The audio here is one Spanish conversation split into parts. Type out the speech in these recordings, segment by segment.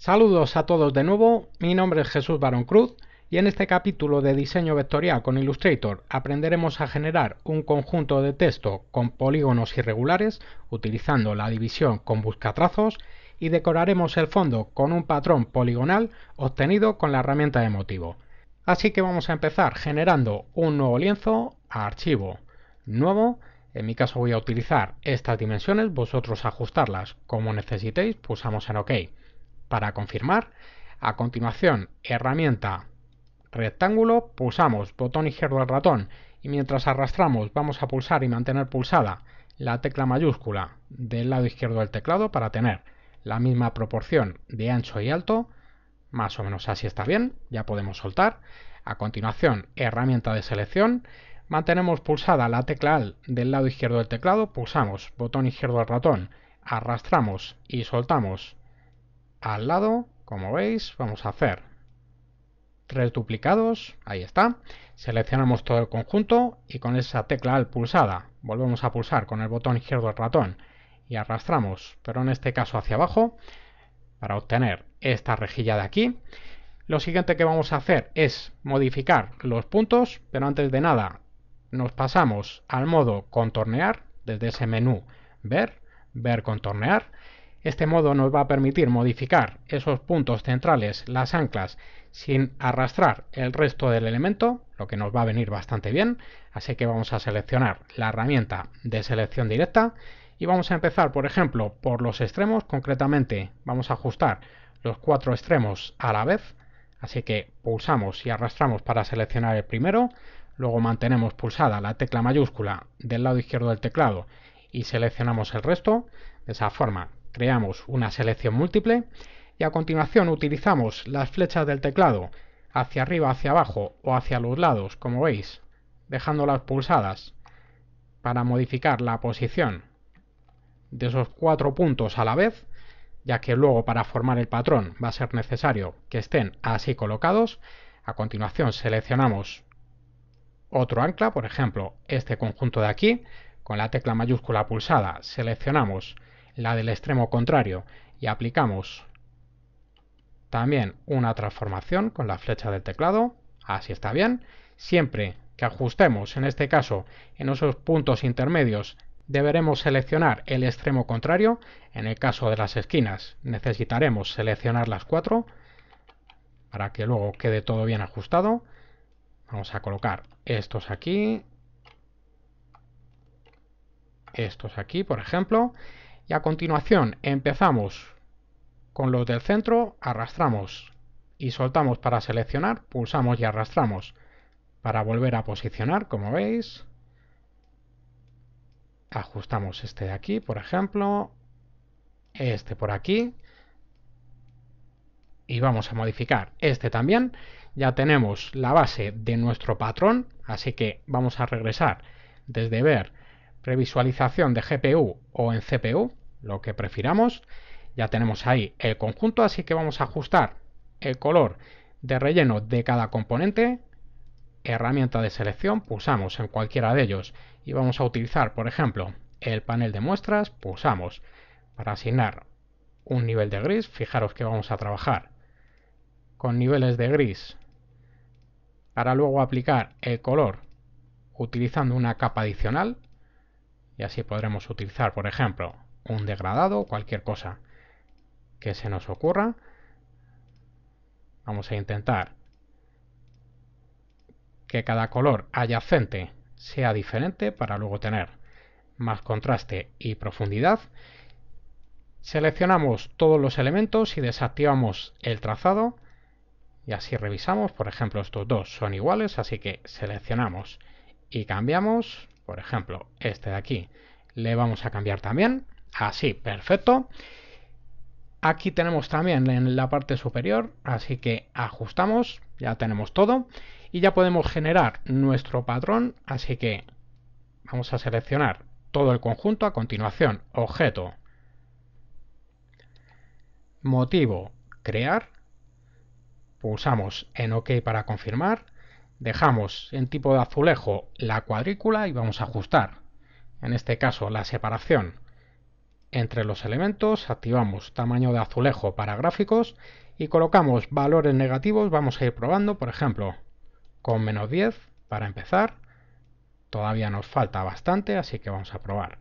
Saludos a todos de nuevo, mi nombre es Jesús Barón Cruz y en este capítulo de diseño vectorial con Illustrator aprenderemos a generar un conjunto de texto con polígonos irregulares utilizando la división con buscatrazos y decoraremos el fondo con un patrón poligonal obtenido con la herramienta de motivo. Así que vamos a empezar generando un nuevo lienzo a archivo nuevo en mi caso voy a utilizar estas dimensiones, vosotros ajustarlas como necesitéis, pulsamos en OK para confirmar. A continuación, herramienta rectángulo, pulsamos botón izquierdo del ratón y mientras arrastramos vamos a pulsar y mantener pulsada la tecla mayúscula del lado izquierdo del teclado para tener la misma proporción de ancho y alto, más o menos así está bien, ya podemos soltar. A continuación, herramienta de selección, mantenemos pulsada la tecla del lado izquierdo del teclado, pulsamos botón izquierdo del ratón, arrastramos y soltamos al lado, como veis, vamos a hacer tres duplicados, ahí está, seleccionamos todo el conjunto y con esa tecla al pulsada volvemos a pulsar con el botón izquierdo del ratón y arrastramos, pero en este caso hacia abajo, para obtener esta rejilla de aquí. Lo siguiente que vamos a hacer es modificar los puntos, pero antes de nada nos pasamos al modo contornear, desde ese menú ver, ver contornear, este modo nos va a permitir modificar esos puntos centrales, las anclas, sin arrastrar el resto del elemento, lo que nos va a venir bastante bien, así que vamos a seleccionar la herramienta de selección directa y vamos a empezar, por ejemplo, por los extremos, concretamente vamos a ajustar los cuatro extremos a la vez, así que pulsamos y arrastramos para seleccionar el primero, luego mantenemos pulsada la tecla mayúscula del lado izquierdo del teclado y seleccionamos el resto, de esa forma creamos una selección múltiple y a continuación utilizamos las flechas del teclado hacia arriba, hacia abajo o hacia los lados, como veis, dejándolas pulsadas para modificar la posición de esos cuatro puntos a la vez, ya que luego para formar el patrón va a ser necesario que estén así colocados. A continuación seleccionamos otro ancla, por ejemplo, este conjunto de aquí, con la tecla mayúscula pulsada seleccionamos la del extremo contrario y aplicamos también una transformación con la flecha del teclado, así está bien, siempre que ajustemos en este caso en esos puntos intermedios deberemos seleccionar el extremo contrario, en el caso de las esquinas necesitaremos seleccionar las cuatro para que luego quede todo bien ajustado, vamos a colocar estos aquí, estos aquí por ejemplo, y a continuación empezamos con los del centro, arrastramos y soltamos para seleccionar, pulsamos y arrastramos para volver a posicionar, como veis. Ajustamos este de aquí, por ejemplo, este por aquí. Y vamos a modificar este también. Ya tenemos la base de nuestro patrón, así que vamos a regresar desde ver previsualización de GPU o en CPU, lo que prefiramos. Ya tenemos ahí el conjunto, así que vamos a ajustar el color de relleno de cada componente. Herramienta de selección, pulsamos en cualquiera de ellos y vamos a utilizar, por ejemplo, el panel de muestras, pulsamos para asignar un nivel de gris. Fijaros que vamos a trabajar con niveles de gris para luego aplicar el color utilizando una capa adicional y así podremos utilizar, por ejemplo, un degradado cualquier cosa que se nos ocurra. Vamos a intentar que cada color adyacente sea diferente para luego tener más contraste y profundidad. Seleccionamos todos los elementos y desactivamos el trazado y así revisamos. Por ejemplo, estos dos son iguales, así que seleccionamos y cambiamos por ejemplo, este de aquí, le vamos a cambiar también. Así, perfecto. Aquí tenemos también en la parte superior, así que ajustamos, ya tenemos todo. Y ya podemos generar nuestro patrón, así que vamos a seleccionar todo el conjunto. A continuación, objeto, motivo, crear. Pulsamos en OK para confirmar Dejamos en tipo de azulejo la cuadrícula y vamos a ajustar. En este caso la separación entre los elementos, activamos tamaño de azulejo para gráficos y colocamos valores negativos, vamos a ir probando, por ejemplo, con menos 10 para empezar, todavía nos falta bastante, así que vamos a probar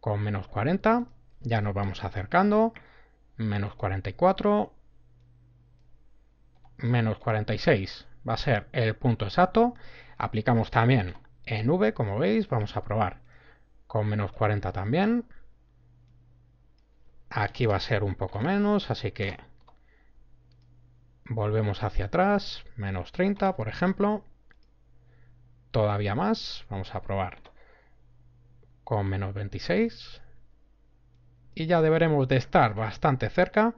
con menos 40, ya nos vamos acercando, menos 44, menos 46, va a ser el punto exacto. Aplicamos también en V, como veis, vamos a probar con menos 40 también. Aquí va a ser un poco menos, así que volvemos hacia atrás, menos 30 por ejemplo. Todavía más, vamos a probar con menos 26. Y ya deberemos de estar bastante cerca.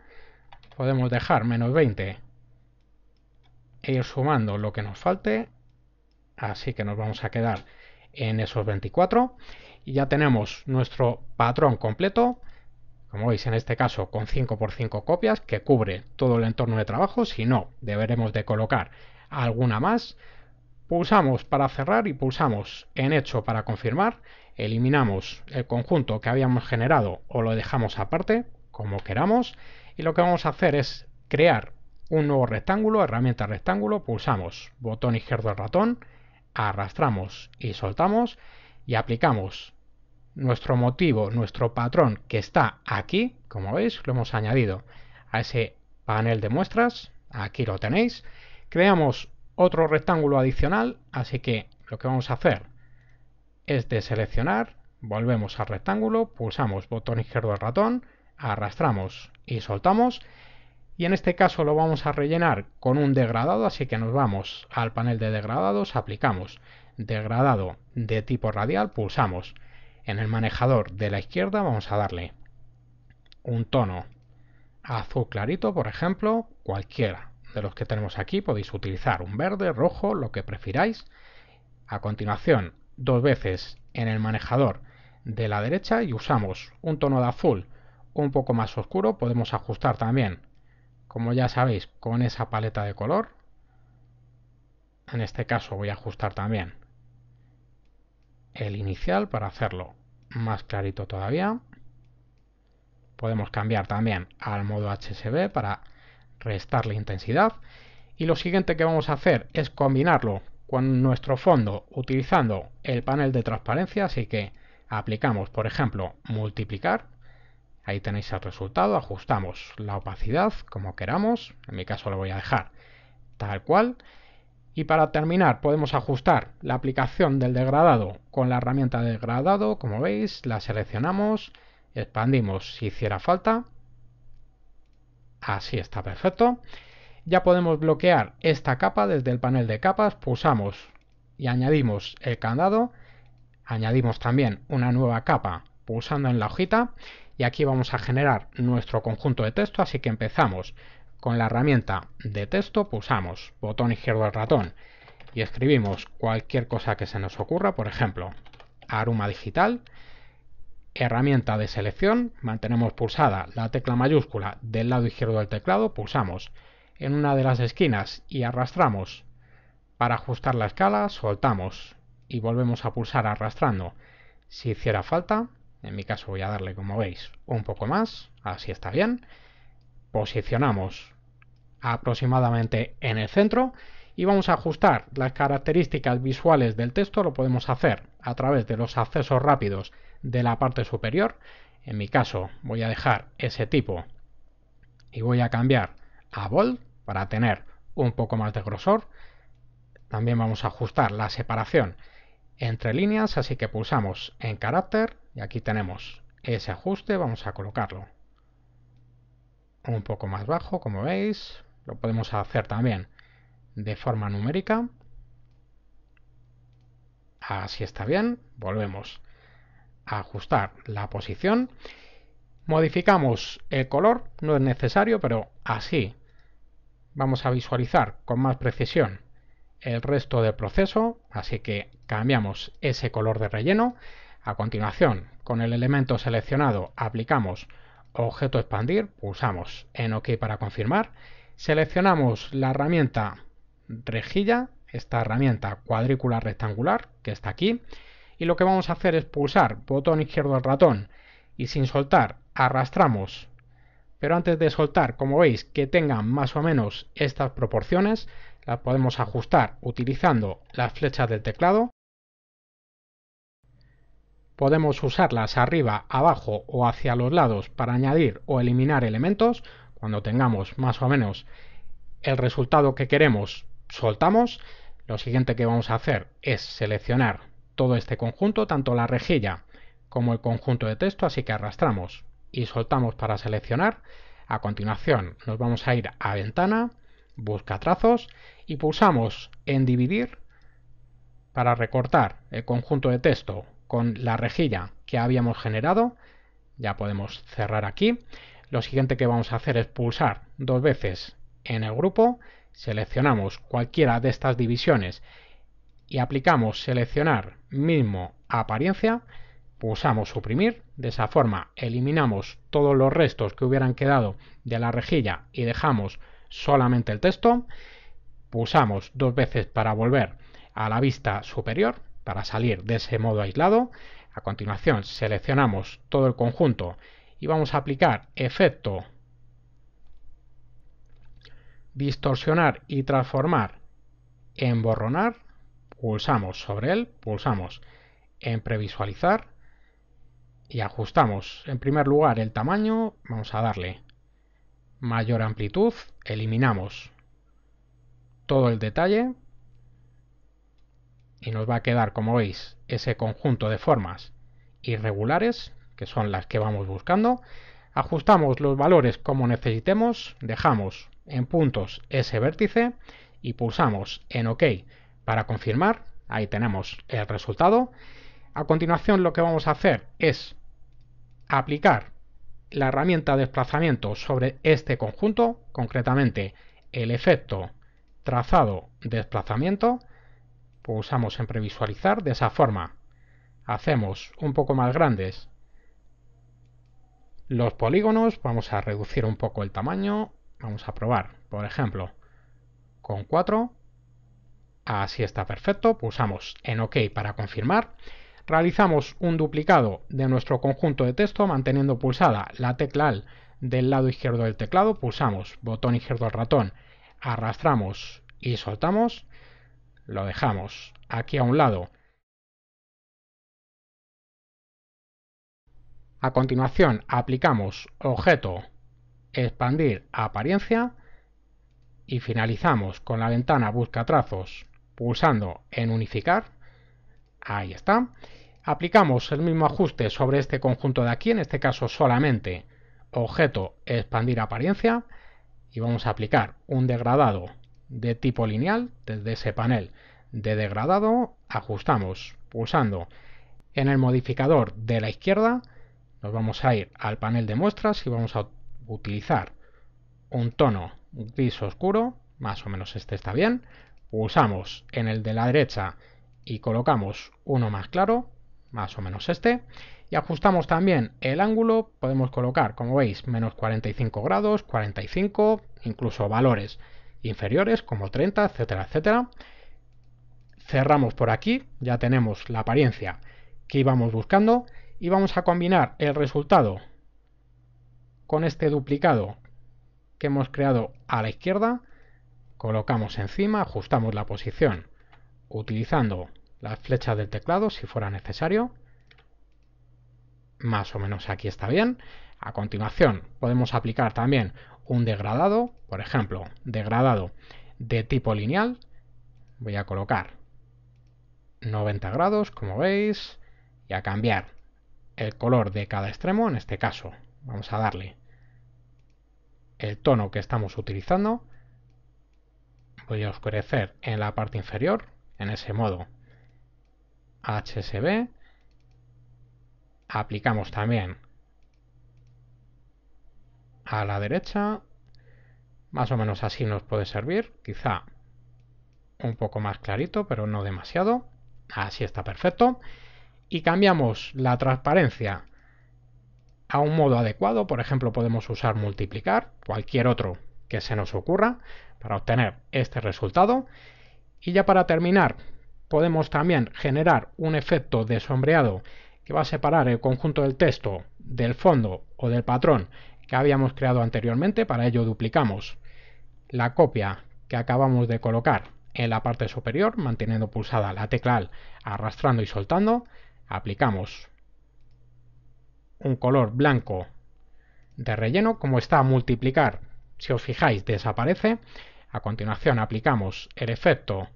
Podemos dejar menos 20 ir sumando lo que nos falte. Así que nos vamos a quedar en esos 24 y ya tenemos nuestro patrón completo como veis en este caso con 5 por 5 copias que cubre todo el entorno de trabajo, si no deberemos de colocar alguna más. Pulsamos para cerrar y pulsamos en hecho para confirmar, eliminamos el conjunto que habíamos generado o lo dejamos aparte, como queramos, y lo que vamos a hacer es crear un nuevo rectángulo, herramienta rectángulo, pulsamos botón izquierdo del ratón, arrastramos y soltamos y aplicamos nuestro motivo, nuestro patrón que está aquí, como veis, lo hemos añadido a ese panel de muestras, aquí lo tenéis. Creamos otro rectángulo adicional, así que lo que vamos a hacer es deseleccionar, volvemos al rectángulo, pulsamos botón izquierdo del ratón, arrastramos y soltamos y en este caso lo vamos a rellenar con un degradado, así que nos vamos al panel de degradados, aplicamos degradado de tipo radial, pulsamos en el manejador de la izquierda, vamos a darle un tono azul clarito, por ejemplo, cualquiera de los que tenemos aquí, podéis utilizar un verde, rojo, lo que prefiráis. A continuación, dos veces en el manejador de la derecha y usamos un tono de azul un poco más oscuro, podemos ajustar también como ya sabéis, con esa paleta de color. En este caso voy a ajustar también el inicial para hacerlo más clarito todavía. Podemos cambiar también al modo HSB para restar la intensidad. Y lo siguiente que vamos a hacer es combinarlo con nuestro fondo utilizando el panel de transparencia, así que aplicamos, por ejemplo, multiplicar Ahí tenéis el resultado, ajustamos la opacidad como queramos, en mi caso lo voy a dejar tal cual. Y para terminar podemos ajustar la aplicación del degradado con la herramienta de degradado, como veis, la seleccionamos, expandimos si hiciera falta. Así está perfecto. Ya podemos bloquear esta capa desde el panel de capas, pulsamos y añadimos el candado, añadimos también una nueva capa pulsando en la hojita y aquí vamos a generar nuestro conjunto de texto, así que empezamos con la herramienta de texto, pulsamos botón izquierdo del ratón y escribimos cualquier cosa que se nos ocurra, por ejemplo, aroma digital, herramienta de selección, mantenemos pulsada la tecla mayúscula del lado izquierdo del teclado, pulsamos en una de las esquinas y arrastramos para ajustar la escala, soltamos y volvemos a pulsar arrastrando si hiciera falta, en mi caso voy a darle, como veis, un poco más, así está bien. Posicionamos aproximadamente en el centro y vamos a ajustar las características visuales del texto, lo podemos hacer a través de los accesos rápidos de la parte superior. En mi caso voy a dejar ese tipo y voy a cambiar a bold para tener un poco más de grosor. También vamos a ajustar la separación entre líneas, así que pulsamos en carácter, y aquí tenemos ese ajuste, vamos a colocarlo un poco más bajo, como veis. Lo podemos hacer también de forma numérica. Así está bien. Volvemos a ajustar la posición. Modificamos el color, no es necesario, pero así vamos a visualizar con más precisión el resto del proceso. Así que cambiamos ese color de relleno. A continuación, con el elemento seleccionado aplicamos objeto expandir, pulsamos en OK para confirmar, seleccionamos la herramienta rejilla, esta herramienta cuadrícula rectangular que está aquí, y lo que vamos a hacer es pulsar botón izquierdo del ratón y sin soltar arrastramos. Pero antes de soltar, como veis, que tengan más o menos estas proporciones, las podemos ajustar utilizando las flechas del teclado Podemos usarlas arriba, abajo o hacia los lados para añadir o eliminar elementos. Cuando tengamos más o menos el resultado que queremos, soltamos. Lo siguiente que vamos a hacer es seleccionar todo este conjunto, tanto la rejilla como el conjunto de texto, así que arrastramos y soltamos para seleccionar. A continuación nos vamos a ir a ventana, busca trazos y pulsamos en dividir para recortar el conjunto de texto con la rejilla que habíamos generado. Ya podemos cerrar aquí. Lo siguiente que vamos a hacer es pulsar dos veces en el grupo, seleccionamos cualquiera de estas divisiones y aplicamos seleccionar Mismo, apariencia, pulsamos suprimir, de esa forma eliminamos todos los restos que hubieran quedado de la rejilla y dejamos solamente el texto, pulsamos dos veces para volver a la vista superior, para salir de ese modo aislado. A continuación seleccionamos todo el conjunto y vamos a aplicar efecto distorsionar y transformar emborronar. Pulsamos sobre él, pulsamos en previsualizar y ajustamos en primer lugar el tamaño, vamos a darle mayor amplitud, eliminamos todo el detalle, y nos va a quedar, como veis, ese conjunto de formas irregulares, que son las que vamos buscando. Ajustamos los valores como necesitemos, dejamos en puntos ese vértice y pulsamos en OK para confirmar. Ahí tenemos el resultado. A continuación lo que vamos a hacer es aplicar la herramienta desplazamiento sobre este conjunto, concretamente el efecto trazado desplazamiento, usamos en previsualizar de esa forma. Hacemos un poco más grandes los polígonos, vamos a reducir un poco el tamaño, vamos a probar, por ejemplo, con 4, así está perfecto, pulsamos en OK para confirmar, realizamos un duplicado de nuestro conjunto de texto manteniendo pulsada la tecla del lado izquierdo del teclado, pulsamos botón izquierdo del ratón, arrastramos y soltamos, lo dejamos aquí a un lado. A continuación aplicamos objeto, expandir apariencia y finalizamos con la ventana busca trazos pulsando en unificar. Ahí está. Aplicamos el mismo ajuste sobre este conjunto de aquí, en este caso solamente objeto expandir apariencia y vamos a aplicar un degradado de tipo lineal desde ese panel de degradado ajustamos pulsando en el modificador de la izquierda nos vamos a ir al panel de muestras y vamos a utilizar un tono gris oscuro más o menos este está bien pulsamos en el de la derecha y colocamos uno más claro más o menos este y ajustamos también el ángulo podemos colocar como veis menos 45 grados 45 incluso valores inferiores como 30, etcétera, etcétera. Cerramos por aquí, ya tenemos la apariencia que íbamos buscando y vamos a combinar el resultado con este duplicado que hemos creado a la izquierda, colocamos encima, ajustamos la posición utilizando las flechas del teclado si fuera necesario, más o menos aquí está bien, a continuación, podemos aplicar también un degradado, por ejemplo, degradado de tipo lineal. Voy a colocar 90 grados, como veis, y a cambiar el color de cada extremo, en este caso vamos a darle el tono que estamos utilizando. Voy a oscurecer en la parte inferior, en ese modo HSB. Aplicamos también a la derecha. Más o menos así nos puede servir. Quizá un poco más clarito, pero no demasiado. Así está perfecto. Y cambiamos la transparencia a un modo adecuado. Por ejemplo, podemos usar multiplicar, cualquier otro que se nos ocurra, para obtener este resultado. Y ya para terminar, podemos también generar un efecto de sombreado que va a separar el conjunto del texto del fondo o del patrón que habíamos creado anteriormente, para ello duplicamos la copia que acabamos de colocar en la parte superior, manteniendo pulsada la tecla arrastrando y soltando, aplicamos un color blanco de relleno, como está a multiplicar, si os fijáis desaparece, a continuación aplicamos el efecto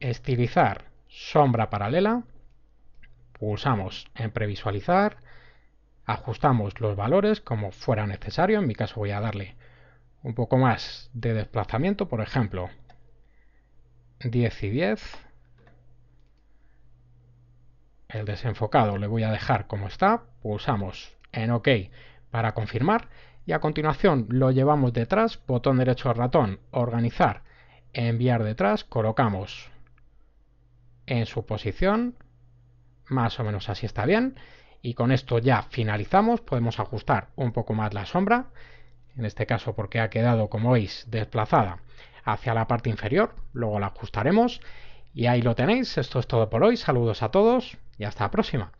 estilizar sombra paralela, pulsamos en previsualizar, ajustamos los valores como fuera necesario. En mi caso voy a darle un poco más de desplazamiento, por ejemplo, 10 y 10. El desenfocado le voy a dejar como está, pulsamos en OK para confirmar y a continuación lo llevamos detrás, botón derecho al ratón, organizar, enviar detrás, colocamos en su posición, más o menos así está bien, y con esto ya finalizamos, podemos ajustar un poco más la sombra, en este caso porque ha quedado como veis desplazada hacia la parte inferior, luego la ajustaremos y ahí lo tenéis, esto es todo por hoy, saludos a todos y hasta la próxima.